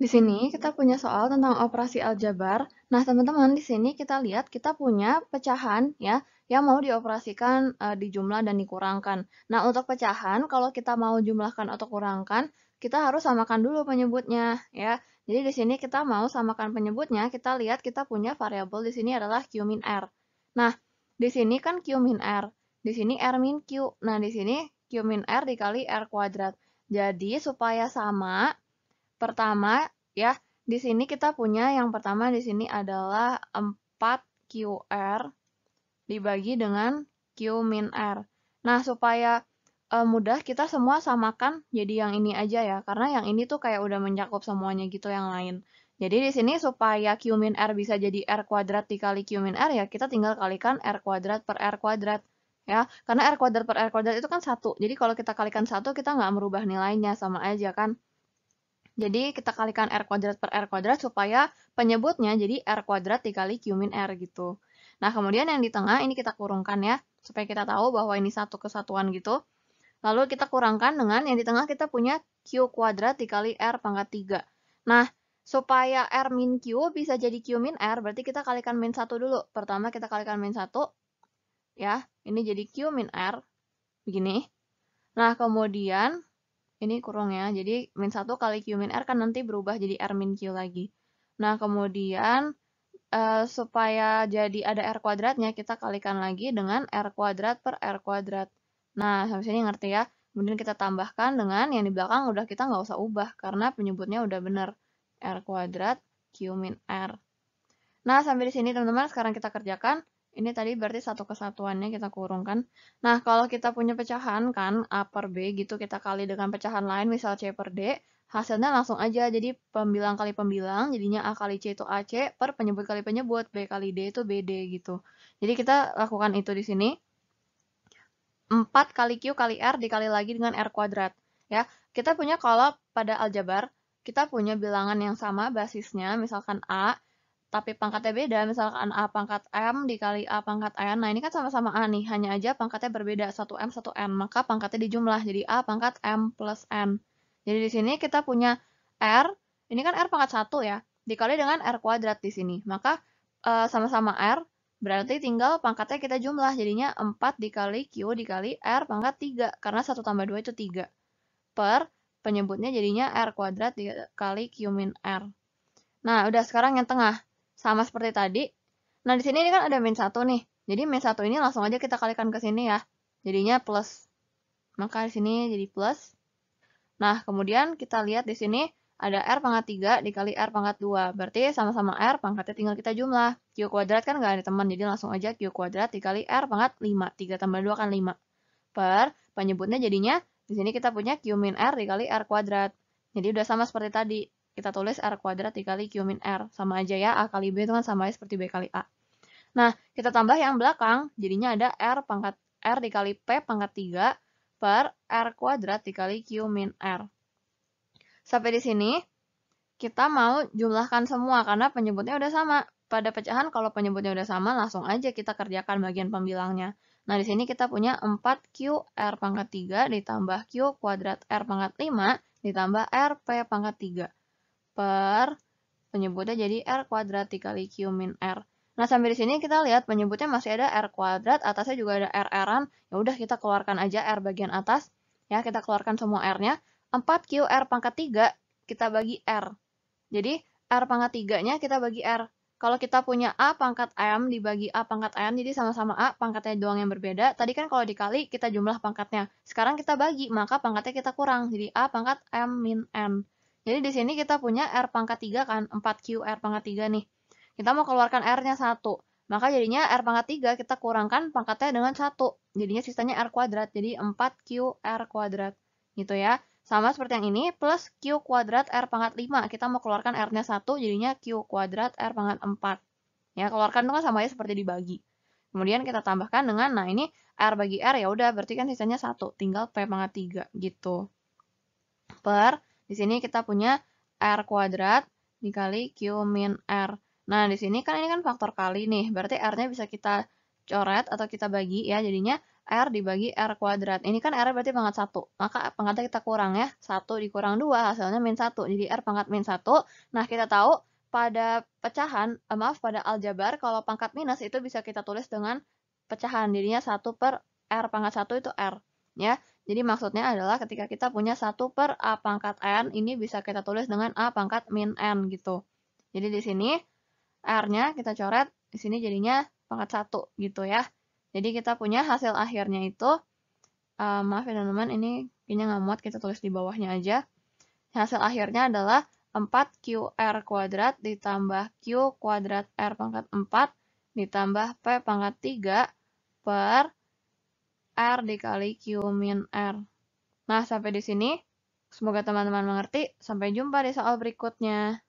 Di sini kita punya soal tentang operasi aljabar. Nah, teman-teman, di sini kita lihat kita punya pecahan ya yang mau dioperasikan e, di jumlah dan dikurangkan. Nah, untuk pecahan kalau kita mau jumlahkan atau kurangkan, kita harus samakan dulu penyebutnya ya. Jadi di sini kita mau samakan penyebutnya, kita lihat kita punya variabel di sini adalah Q min R. Nah, di sini kan Q min R. Di sini R min Q. Nah, di sini Q min R dikali R kuadrat. Jadi supaya sama Pertama, ya, di sini kita punya yang pertama di sini adalah 4 QR dibagi dengan Q min R. Nah, supaya e, mudah kita semua samakan jadi yang ini aja ya, karena yang ini tuh kayak udah mencakup semuanya gitu yang lain. Jadi di sini supaya Q min R bisa jadi R kuadrat dikali Q min R ya, kita tinggal kalikan R kuadrat per R kuadrat. Ya, karena R kuadrat per R kuadrat itu kan satu. Jadi kalau kita kalikan satu kita nggak merubah nilainya, sama aja kan. Jadi kita kalikan R kuadrat per R kuadrat supaya penyebutnya jadi R kuadrat dikali Q min R gitu. Nah, kemudian yang di tengah ini kita kurungkan ya, supaya kita tahu bahwa ini satu kesatuan gitu. Lalu kita kurangkan dengan yang di tengah kita punya Q kuadrat dikali R pangkat 3. Nah, supaya R min Q bisa jadi Q min R, berarti kita kalikan min 1 dulu. Pertama kita kalikan min 1, ya, ini jadi Q min R, begini. Nah, kemudian ini kurung ya, jadi min 1 kali Q min R kan nanti berubah jadi R min Q lagi. Nah, kemudian uh, supaya jadi ada R kuadratnya, kita kalikan lagi dengan R kuadrat per R kuadrat. Nah, sampai sini ngerti ya. Kemudian kita tambahkan dengan yang di belakang udah kita nggak usah ubah karena penyebutnya udah benar. R kuadrat Q min R. Nah, sampai di sini teman-teman, sekarang kita kerjakan. Ini tadi berarti satu kesatuannya kita kurungkan. Nah, kalau kita punya pecahan kan, A per B gitu, kita kali dengan pecahan lain, misal C per D, hasilnya langsung aja. Jadi, pembilang kali pembilang, jadinya A kali C itu AC, per penyebut kali penyebut, B kali D itu BD gitu. Jadi, kita lakukan itu di sini. 4 kali Q kali R dikali lagi dengan R kuadrat. Ya, kita punya kalau pada aljabar, kita punya bilangan yang sama basisnya, misalkan A, tapi pangkatnya beda, misalkan A pangkat M dikali A pangkat N, nah ini kan sama-sama A nih, hanya aja pangkatnya berbeda, 1M, 1N, maka pangkatnya dijumlah, jadi A pangkat M plus N. Jadi di sini kita punya R, ini kan R pangkat 1 ya, dikali dengan R kuadrat di sini, maka eh, sama-sama e, R, berarti tinggal pangkatnya kita jumlah, jadinya 4 dikali Q dikali R pangkat 3, karena 1 tambah 2 itu 3, per penyebutnya jadinya R kuadrat dikali Q min R. Nah, udah sekarang yang tengah sama seperti tadi. Nah, di sini ini kan ada min 1 nih. Jadi min 1 ini langsung aja kita kalikan ke sini ya. Jadinya plus. Maka di sini jadi plus. Nah, kemudian kita lihat di sini ada R pangkat 3 dikali R pangkat 2. Berarti sama-sama R, pangkatnya tinggal kita jumlah. Q kuadrat kan nggak ada teman, jadi langsung aja Q kuadrat dikali R pangkat 5. 3 tambah 2 kan 5. Per penyebutnya jadinya, di sini kita punya Q min R dikali R kuadrat. Jadi udah sama seperti tadi. Kita tulis R kuadrat dikali Q min R. Sama aja ya, A kali B itu kan sama aja seperti B kali A. Nah, kita tambah yang belakang, jadinya ada R pangkat R dikali P pangkat 3 per R kuadrat dikali Q min R. Sampai di sini, kita mau jumlahkan semua karena penyebutnya udah sama. Pada pecahan, kalau penyebutnya udah sama, langsung aja kita kerjakan bagian pembilangnya. Nah, di sini kita punya 4 q r pangkat 3 ditambah Q kuadrat R pangkat 5 ditambah r p pangkat 3 per penyebutnya jadi R kuadrat dikali Q min R. Nah, sampai di sini kita lihat penyebutnya masih ada R kuadrat, atasnya juga ada R r an Ya udah kita keluarkan aja R bagian atas. Ya, kita keluarkan semua R-nya. 4 r pangkat 3 kita bagi R. Jadi, R pangkat 3-nya kita bagi R. Kalau kita punya A pangkat M dibagi A pangkat m, jadi sama-sama A, pangkatnya doang yang berbeda. Tadi kan kalau dikali, kita jumlah pangkatnya. Sekarang kita bagi, maka pangkatnya kita kurang. Jadi A pangkat M min N. Jadi di sini kita punya R pangkat 3 kan, 4Q R pangkat 3 nih. Kita mau keluarkan R-nya 1. Maka jadinya R pangkat 3 kita kurangkan pangkatnya dengan 1. Jadinya sisanya R kuadrat, jadi 4Q R kuadrat. Gitu ya. Sama seperti yang ini, plus Q kuadrat R pangkat 5. Kita mau keluarkan R-nya 1, jadinya Q kuadrat R pangkat 4. Ya, keluarkan itu kan sama aja seperti dibagi. Kemudian kita tambahkan dengan, nah ini R bagi R ya udah berarti kan sisanya 1, tinggal P pangkat 3 gitu. Per di sini kita punya R kuadrat dikali Q min R. Nah, di sini kan ini kan faktor kali nih, berarti R-nya bisa kita coret atau kita bagi ya, jadinya R dibagi R kuadrat. Ini kan R berarti pangkat 1, maka pangkatnya kita kurang ya, 1 dikurang 2 hasilnya min 1, jadi R pangkat min 1. Nah, kita tahu pada pecahan, eh, maaf, pada aljabar, kalau pangkat minus itu bisa kita tulis dengan pecahan, jadinya 1 per R pangkat 1 itu R. ya. Jadi maksudnya adalah ketika kita punya 1 per A pangkat N, ini bisa kita tulis dengan A pangkat min N gitu. Jadi di sini R-nya kita coret, di sini jadinya pangkat 1 gitu ya. Jadi kita punya hasil akhirnya itu, uh, maaf ya teman-teman, ini kayaknya nggak muat, kita tulis di bawahnya aja. Hasil akhirnya adalah 4QR kuadrat ditambah Q kuadrat R pangkat 4 ditambah P pangkat 3 per R dikali Q min R. Nah, sampai di sini. Semoga teman-teman mengerti. Sampai jumpa di soal berikutnya.